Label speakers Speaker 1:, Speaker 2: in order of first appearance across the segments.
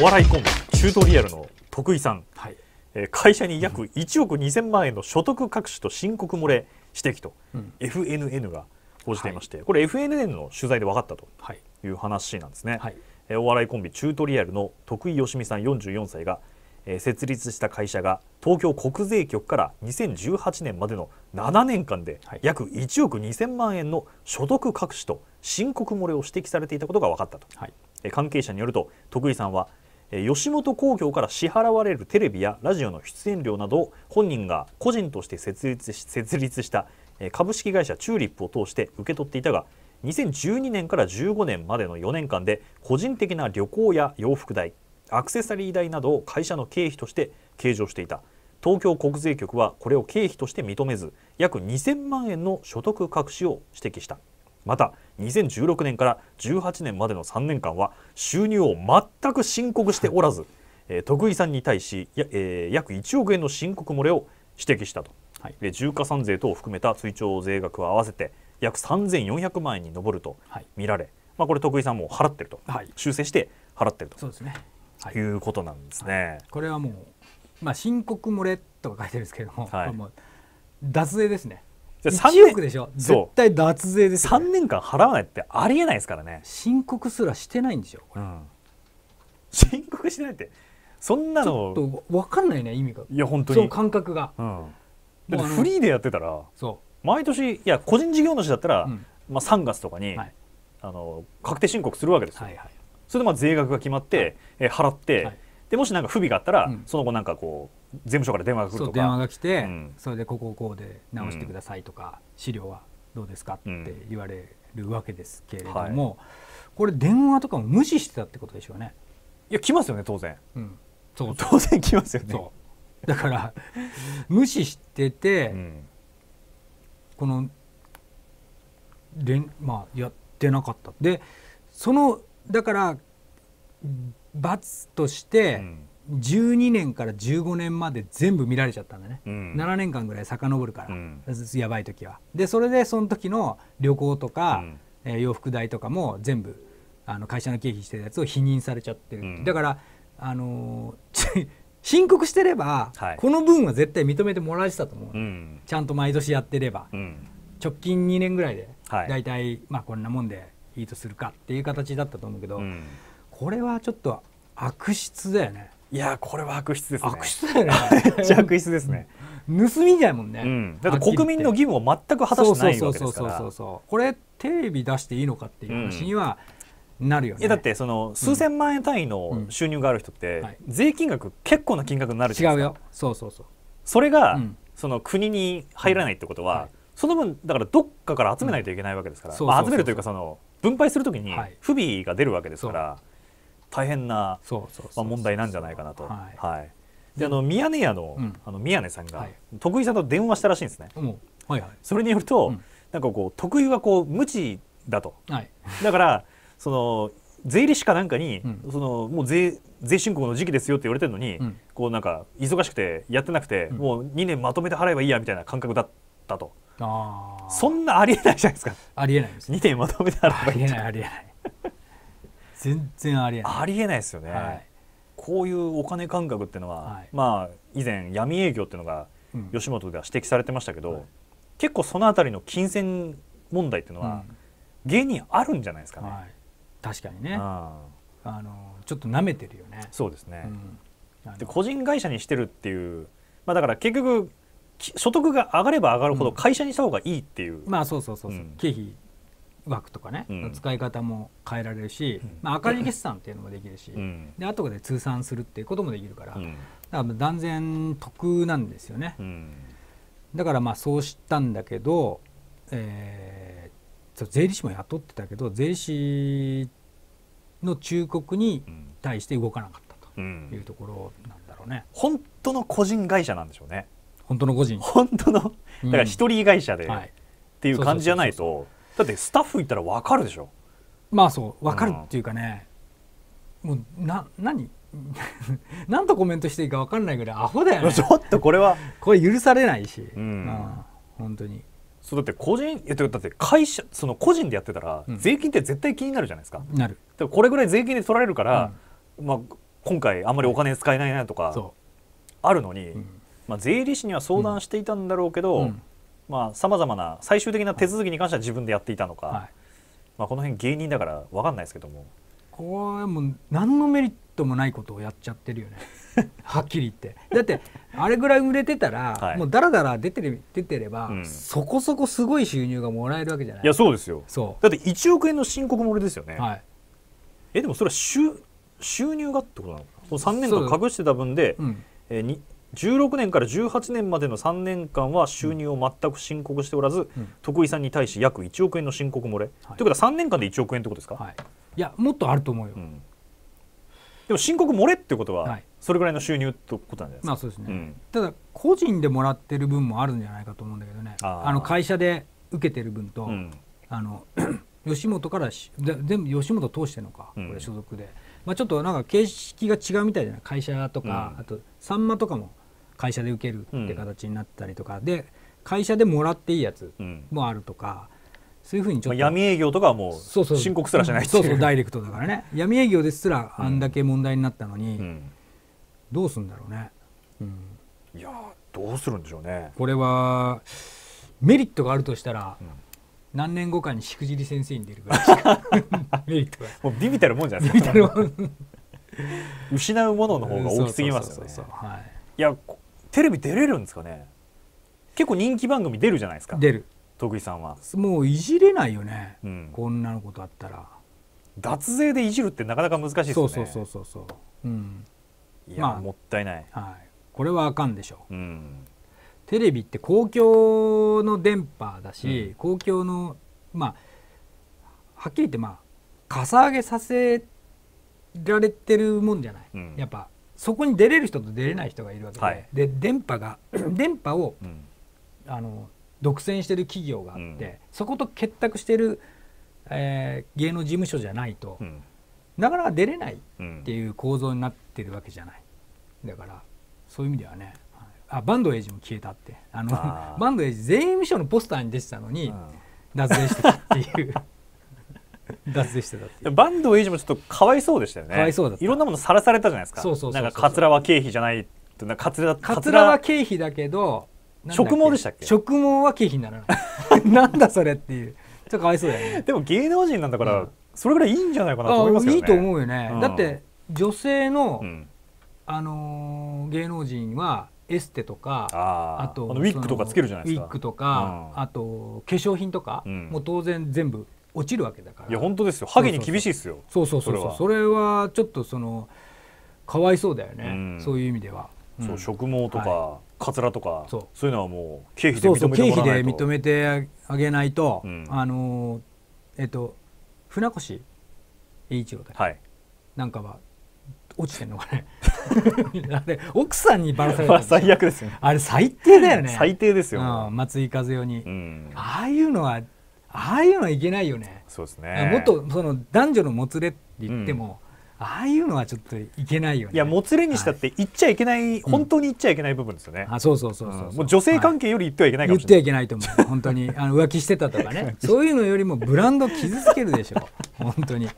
Speaker 1: お笑いコンビチュートリアルの徳井さん、はい、会社に約1億2000万円の所得隠しと申告漏れ指摘と、うん、FNN が報じていまして、はい、これ FNN の取材で分かったという話なんですね、はい、お笑いコンビチュートリアルの徳井よしみさん44歳が、設立した会社が東京国税局から2018年までの7年間で約1億2000万円の所得隠しと申告漏れを指摘されていたことが分かったと、はい、関係者によると徳井さんは吉本興業から支払われるテレビやラジオの出演料などを本人が個人として設立設立した株式会社チューリップを通して受け取っていたが2012年から15年までの4年間で個人的な旅行や洋服代アクセサリー代などを会社の経費として計上していた東京国税局はこれを経費として認めず約2000万円の所得隠しを指摘した。また2016年から18年までの3年間は収入を全く申告しておらず、えー、徳井さんに対し、えー、約1億円の申告漏れを指摘したと、はい、で重加算税等を含めた追徴税額は合わせて約3400万円に上ると見られ、はい、まあ、これ徳井さんも払ってると、はい、修正して払ってるとそうですね、はいうことなんですね。
Speaker 2: これはもう、まあ、申告漏れとか書いてるんですけれども、はい、脱税ですね。じゃ1億でしょ絶
Speaker 1: 対脱税です、ね、3年間払わないってありえないですからね申告すらしてないんでしょうん、申告してないってそんなのちょっと分かんないね意味がいや本当にその感覚が、うん、だっフリーでやってたらそう毎年いや個人事業主だったら、うん、まあ、3月とかに、はい、あの確定申告するわけですよ、はいはい、それでまあ税額が決まって、はい、え払って、はい、でもしなんか不備があったら、うん、その後なんかこう税務署から電話が来るとか電話
Speaker 2: が来て、うん、それでここをこうで直してくださいとか、うん、資料はどうですかって言われるわけですけれども、はい、これ電話とかも無視してたってことでしょうねいや来ますよね当然、うん、そう当然来ますよねだから無視してて、この連まあやってなかったでそのだから罰として、うん12年から15年まで全部見られちゃったんだね、うん、7年間ぐらい遡るから、うん、やばい時はでそれでその時の旅行とか、うん、えー、洋服代とかも全部あの会社の経費してるやつを否認されちゃってる、うん、だからあのー、申告してれば、はい、この分は絶対認めてもらえてたと思う、ちゃんと毎年やってれば、直近2年ぐらいで、はい、大体まあこんなもんでいいとするかっていう形だったと思うけど、これはちょっと悪質だよねいやこれは悪質ですね悪質だよね悪質ですね盗みだもんね、うん、だって国民の義務を全く果たしてないわけですからそうそうそうこれテレビ出していいのかっていう話には、なるよね、いやだってそ
Speaker 1: の数千万円単位の収入がある人って、税金額結構な金額になるじゃないですか違うよそうそうそうそれが、その国に入らないってことは、その分だからどっかから集めないといけないわけですから、集めるというかその分配するときに不備が出るわけですから、はい大変な問題なんじゃないかなと。はいであのミヤネ屋の,、あの宮根さんが、徳井さんと電話したらしいんですね。はいはい、それによると、なんかこう徳井はこう無知だと、はい、だからその税理士かなんかに、そのもう税税申告の時期ですよって言われてるのに、こうなんか忙しくてやってなくて、もう2年まとめて払えばいいやみたいな感覚だったと。あそんなありえないじゃないですか。ありえないです、ね。2点まとめて払えばいい。ありえないありえない。全然ありえないありえないですよね、はい、こういうお金感覚っていうのは、はい、まあ以前闇営業っていうのが吉本では指摘されてましたけど、うん、結構その辺りの金銭問題っていうのは、うん、芸人あるんじゃないですかね、はい、確かにねあのちょっと舐めてるよねそうですね、うん、で個人会社にしてるっていうまあだから結局所得が上がれば上がるほど会社にした方がいいっていう、まあそうそうそうそう、経費枠
Speaker 2: とかね、うん、使い方も変えられるし、うん、まあ、赤字決算っていうのもできるし、うん、で後で通算するっていうこともできるから、うん、だから断然得なんですよね、だからまあそうしたんだけど、えー、税理士も雇ってたけど税理士の忠告に対して動かなかったというところなんだろうね。本当の個
Speaker 1: 人会社なんでしょうね本当の個人本当のだから一人会社で、はい、っていう感じじゃないと。そうだってスタッフ行ったら分かるでしょ
Speaker 2: まあそう分かる
Speaker 1: っていうかね、
Speaker 2: うん、もうな何何 とコメントしていいか分かんないぐらいアホだよね
Speaker 1: ちょっとこれはこれ許されないし、うん、本当にそうだって個人えだって会社その個人でやってたら、税金って絶対気になるじゃないですかなるこれぐらい税金で取られるから、うん、まあ、今回あんまりお金使えないなとかあるのに、まあ、税理士には相談していたんだろうけど、さまざ、まな最終的な手続きに関しては自分でやっていたのか、はい、まあ、この辺芸人だから分かんないですけども
Speaker 2: これもう何のメリットもないことをやっちゃってるよね
Speaker 1: はっきり言っ
Speaker 2: てだってあれぐらい売れてたら、はい、もうだらだら出てれ出てれば、うん、そこそこすごい収入が
Speaker 1: もらえるわけじゃないいやそうですよそだって1億円の申告も俺ですよね、はい、えでもそれは収収入がってことなの3年間隠してた分で、え16年から18年までの3年間は収入を全く申告しておらず、うん、徳井さんに対し約1億円の申告漏れ、はい、ということは3年間で1億円ってことですか、はい、いやもっとあると思うよ、うん、でも申告漏れってことは、それぐらいの収入ってことなんじゃないですか、まあそうですね、うん、
Speaker 2: ただ個人でもらってる分もあるんじゃないかと思うんだけどねあの会社で受けてる分と、あの 吉本からで全部吉本通してるのか、これ所属で、まあ、ちょっとなんか形式が違うみたいじゃない会社とか、あとさんまとかも会社で受けるって形になったりとか、うん、で会社でもらっていいやつもあるとか、
Speaker 1: うん、そういうふうにちょっと、まあ、闇営業とかはもう申告すらしないそうそうダイレ
Speaker 2: クトだからね 闇営業ですらあんだけ問題になったのに、うん、どうするんだろうね、いやどうするんでしょうねこれはメリットがあるとしたら、何年後かにしくじり先生に出るぐらい もうビビたるもんじゃないですか
Speaker 1: 失うものの方が大きすぎますよね。いやテレビ出れるんですかね結構人気番組出るじゃないですか出る徳井さんは
Speaker 2: もういじれないよね、うん、こんなのことあったら脱税でいじるってなかなか難しいですねそうそうそうそうそう、ん、いや、まあ、
Speaker 1: もったいない、はい、
Speaker 2: これはあかんでしょう、うん、テレビって公共の電波だし、うん、公共のまあはっきり言ってまあかさ上げさせられてるもんじゃない、やっぱそこに出れる人と出れない人がいるわけではい、で電波が 電波を、うん、あの独占してる企業があって、うん、そこと結託してる、えー、芸能事務所じゃないと、うん、なかなか出れないっていう構造になってるわけじゃない。だからそういう意味ではねあバンドエイジも消えたってあのバンドエイジ税務署のポスターに出てたのに
Speaker 1: 脱税してたっていう
Speaker 2: 脱 税してたて
Speaker 1: 坂東栄治もちょっとかわいそうでしたよねかわいそうだったいろんなものさらされたじゃないですかそうそうそうなんかかつらは経費じゃないってかつらかつらは経費だけど職毛
Speaker 2: でしたっけ職毛は経費にならないなんだそれっていうちょっとかわいそうだよねでも芸能人なんだから、うん、それぐらいいいんじゃないかなと思いますよねいいと思うよね、うん、だって女性の、うん、あのー、芸能人はエステとかあとウィッグとかつけるじゃないですかウィッグとか、あと化粧品とか、もう当然全部落ちるわけだか
Speaker 1: らいや本当ですよハゲに厳しいですよそうそうそうそ
Speaker 2: れはちょっとそのかわいそうだよね、うん、そういう意味では、
Speaker 1: うん、そう植毛とか、はい、カツラとかそうそういうのはもう経費で認めてもらわないとそうそう経費で認
Speaker 2: めてあげないと、うん、あのえっと船越
Speaker 1: 英一郎だ、ね、はい、
Speaker 2: なんかは落ちてんのかね あれ奥さんにばらされた 最悪ですよ、ね、あれ最低だよね最低ですよ、うん、松井和代に、ああいうのはああいうのはいけないよね
Speaker 1: そうですねもっと
Speaker 2: その男女のもつれって言っても、うん、ああいうのはちょっといけないよねいやもつれにしたって言っちゃいけない、はい、本当に言っちゃいけない部分ですよね、うん、あそうそうそうそう、うん、もう女性関係より言ってはいけないかもしれない、はい、言ってはいけないと思う本当にあの浮気してたとかね そういうのよりもブランド傷つけるでしょ本当に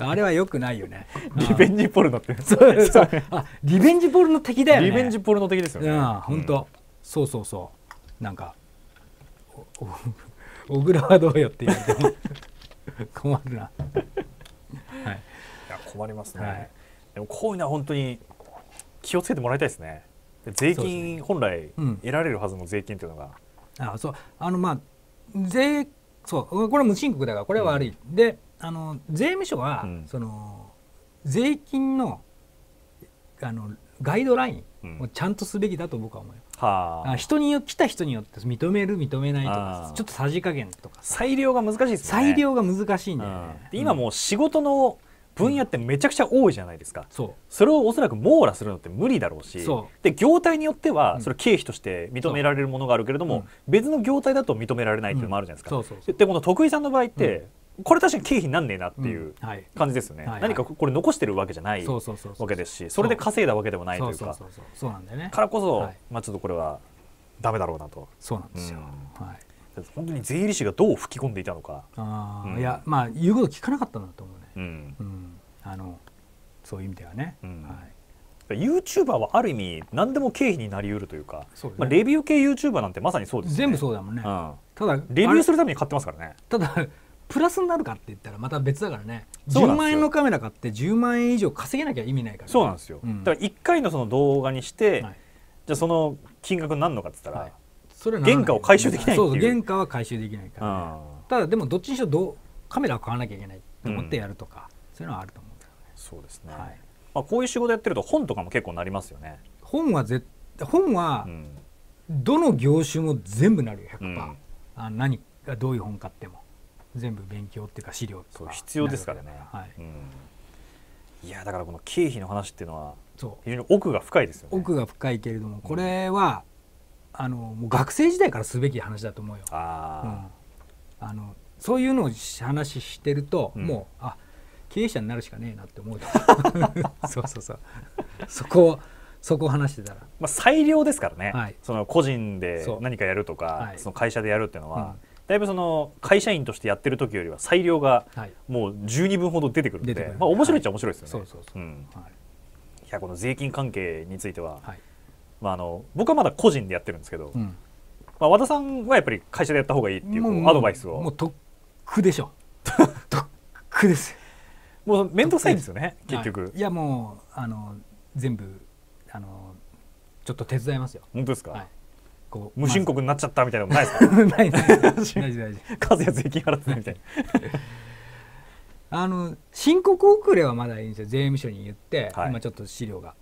Speaker 2: あれはよくないよね。リベンジポルノって。そう そう。あ、リベンジポルノ的だよね。リベンジポルノ的ですよね。本当。そうそうそう。なんか。小倉はどうよって言われても 困るな、はい、
Speaker 1: いや困りますね、はい、でもこういうのは本当に気をつけてもらいたいですね税金、ね、本来得られるはずの税金というのが、うん、あそうあのまあ税
Speaker 2: そうこれは無申告だからこれは悪い、うん、であの税務署は、うん、その税金のあのガイドラインをちゃんとすべきだと僕は思います、はあ、人に来た人によって認める認めないとかちょっとさじ加減
Speaker 1: とか裁量が難しいですね裁量が難しいんだよね、う今もう仕事の分野ってめちゃくちゃ多いじゃないですか、うん、それをおそらく網羅するのって無理だろうしで業態によってはそれ経費として認められるものがあるけれども、別の業態だと認められないっていうのもあるじゃないですか、でこの徳井さんの場合って、これ確かに経費になんねえなっていう感じですよね、うんはい、何かこれ残してるわけじゃないわけですしそれで稼いだわけでもないというかそうなんだよねからこそ、はい、まあ、ちょっとこれはだめだろうなとそうなんですよ、うん、はい、本当に税理士がどう吹き込んでいたのかあ、うん、いやまあ言うこと聞かなかったんだと思うね、うんうん、あのそういう意味ではね、うんはいユーチューバーはある意味何でも経費になりうるというか、ね、まあ、レビュー系ユーチューバーなんてまさにそうですよね全部そうだもんね、ただレビューするために買ってますからね
Speaker 2: ただプラスになるかって言ったらまた別だからね10万
Speaker 1: 円のカメラ買って10万円以上稼げなきゃ意味ないから、ね、そうなんですよ、うん、だから1回のその動画にして、はい、じゃあその金額になるのかって言ったら、原価を回収できないっていうそうそう原
Speaker 2: 価は回収できないから、
Speaker 1: ね、ただでもどっちにしろどカメラを買わなきゃいけないと思ってやるとか、うん、そういうのはあると思うんだよねそうですね、はい、まあ、こういう仕事やってると本とかも結構なりますよね
Speaker 2: 本は絶本は、どの業種も全部なるよ100%、うん、あ何がどういう本買っても全部勉強っていうか資料とか必要ですから
Speaker 1: ね、はい、うん、いやだからこの経費の話っていうのは非常に奥が深いですよね奥が深いけれどもこ
Speaker 2: れは、あのもう学生時代からすべき話だと思うよあ、うん、あのそういうのを話してると、うん、もうあ経営者になるしかねえなって思う そうそうそうそこそこを話してたら、
Speaker 1: まあ、裁量ですからね、はい、その個人で何かやるとか、その会社でやるっていうのは、うんだいぶその会社員としてやってる時よりは裁量がもう12分ほど出てくるので、はい、まあ面白いっちゃ面白いですよね。いやこの税金関係については、はい、まああの僕はまだ個人でやってるんですけど、うん、まあ和田さんはやっぱり会社でやった方がいいっていうアドバイスをもうとっくでしょ。とっくです。もう面倒くさいんですよね結局、はい、いや
Speaker 2: もうあの全部あのちょっと手伝いますよ。本当ですか。はいこう無申告になっちゃったみたいなのないですか、ない大事税金払ってないみたいなあの申告遅れはまだいいんですよ税務署に言って、はい、今ちょっと資料が、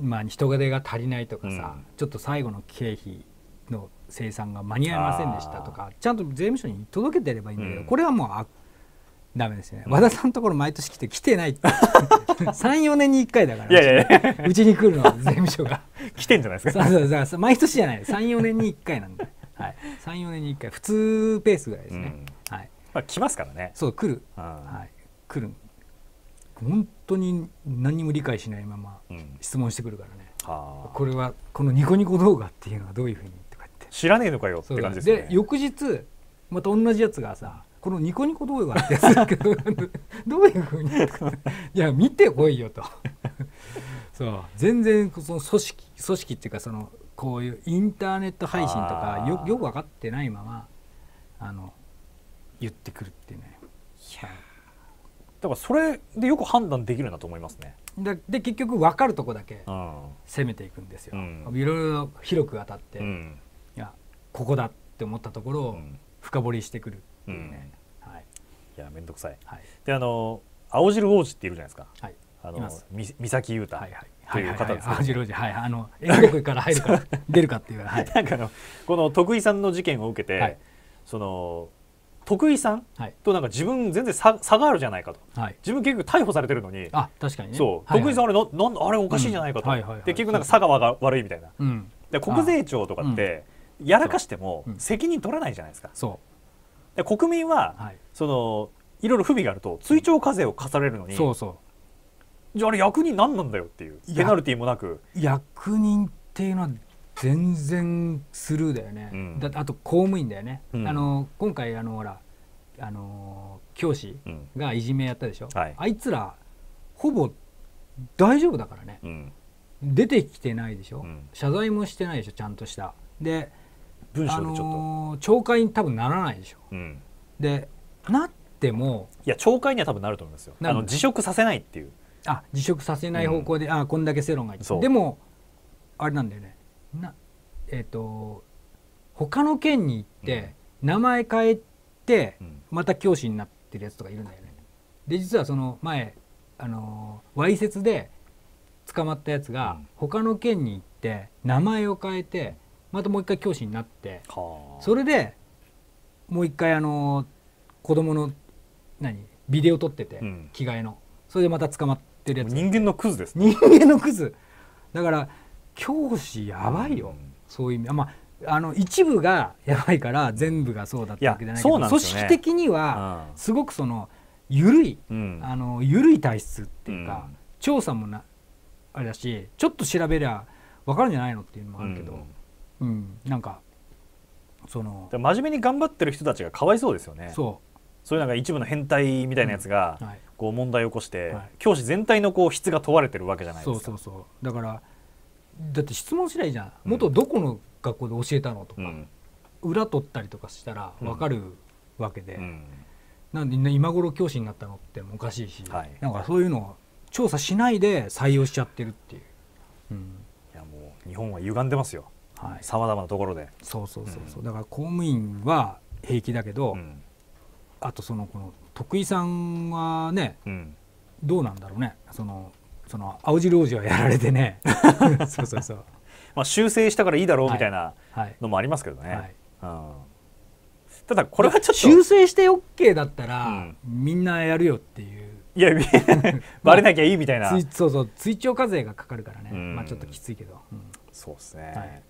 Speaker 2: まあ、人手が足りないとかさ、うん、ちょっと最後の経費の生産が間に合いませんでしたとかちゃんと税務署に届けてればいいんだけど、うん、これはもうあダメですね、うん、和田さんのところ毎年来て来てない34 年に1回だからうちに来るのは税務署が来てんじゃないですかそうそうそう毎年じゃない34年に1回なんで、はい、34年に1回普通ペースぐらいですね、うん、はいまあ、来ますからねそう来る、はい、来る本当に何も理解しないまま質問してくるからね、うん、これはこのニコニコ動画っていうのはどういうふうにとかって知らねえのかよって感じですねで翌日また同じやつがさこのニコニコ動画ってやつだけどどういうふうに いや見てこいよと そう全然その組織組織っていうかそのこういうインターネット配信とかよよく分かってないままあの言ってくるっていうねいやだからそれでよく判断できるなと思いますねでで結局分かるとこだけ攻めていくんですよ、うん、いろいろ広く当たって、うん、いやここだって思ったところを
Speaker 1: 深掘りしてくる、うん、はい、いや面倒くさい、はい、であの青汁王子っているじゃないですか、はい、あのみ三崎裕太という方です青汁王子はいあの英国から入るか 出るかっていう、はい、なんかあのこの徳井さんの事件を受けて、はい、その徳井さんとなんか自分全然差差があるじゃないかと、はい、自分結局逮捕されてるのにあ確かに、ね、そう、はいはい、徳井さんあれなんあれおかしいじゃないかと、うんはいはいはい、で結局なんか佐川が悪いみたいな、うん、で国税庁とかってやらかしても責任取らないじゃないですか、うん、そうで国民は、はい、そのいろいろ不備があると追徴課税を課されるのに、そうそうじゃああれ役人何なんだよっていうペナルティーもなく
Speaker 2: 役人っていうのは全然スルーだよね、うん、だあと公務員だよね、うん、あの今回あのほらあの教師がいじめやったでしょ、うんはい、あいつらほぼ大丈夫だからね、出てきてないでしょ、謝罪もしてないでしょちゃんとしたで文章でちょっと、あのー、懲戒に多分ならないでしょ、うん、
Speaker 1: でなってもいや懲戒には多分なると思いますよあの辞職させないっていう
Speaker 2: あ辞職させない方向で、うん、あこんだけ世論がでもあれなんだよねなえっ、ー、と他の県に行って、うん、名前変えて、また教師になってるやつとかいるんだよねで実はその前あのわいせつで捕まったやつが、他の県に行って名前を変えてまたもう一回教師になってそれでもう一回あの子供の何ビデオ撮ってて、着替えのそれでまた捕まってるやつ人間のクズです、人間のクズだから教師やばいよ、そういう意味まああの一部がやばいから全部がそうだったわけじゃないけど、組織的にはすごくその緩い、あの緩い体質っていうか、調査もなあれだしちょっと調べりゃ分かるんじゃないのっていうのもあるけど、うん、なんかその
Speaker 1: 真面目に頑張ってる人たちがかわいそうですよねそうそういうなんか一部の変態みたいなやつが、うんはい、こう問題を起こして、はい、教師全体のこう質が問われてるわけじゃないですかそうそうそ
Speaker 2: うだからだって質問しないじゃん元どこの学校で教えたのとか、うん、裏取ったりとかしたら分かるわけで、うん、なんで今頃教師になったのってもおかしいし、はい、なんかそういうのを調査しないで採用しちゃってるっていう、いやもう日本は歪んでますよさまざまなところでそうそうそうそう、うん、だから公務員は平気だけど、うん、あとそのこの徳井さんはね、うん、どうなんだろうねそ
Speaker 1: のその青汁王子はやられてね そうそうそうまあ修正したからいいだろうみたいなのもありますけどね、はいはいただこれはちょっと修正して OK だったら、みんなやるよっていういや バレなきゃいいみたいな、まあ、そうそう追
Speaker 2: 徴課税がかかるからね、うんまあちょっときついけど、うん、そうですね、はい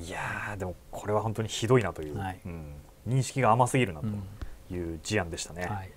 Speaker 1: いやでもこれは本当にひどいなという、はいうん、認識が甘すぎるなという事案でしたね。はい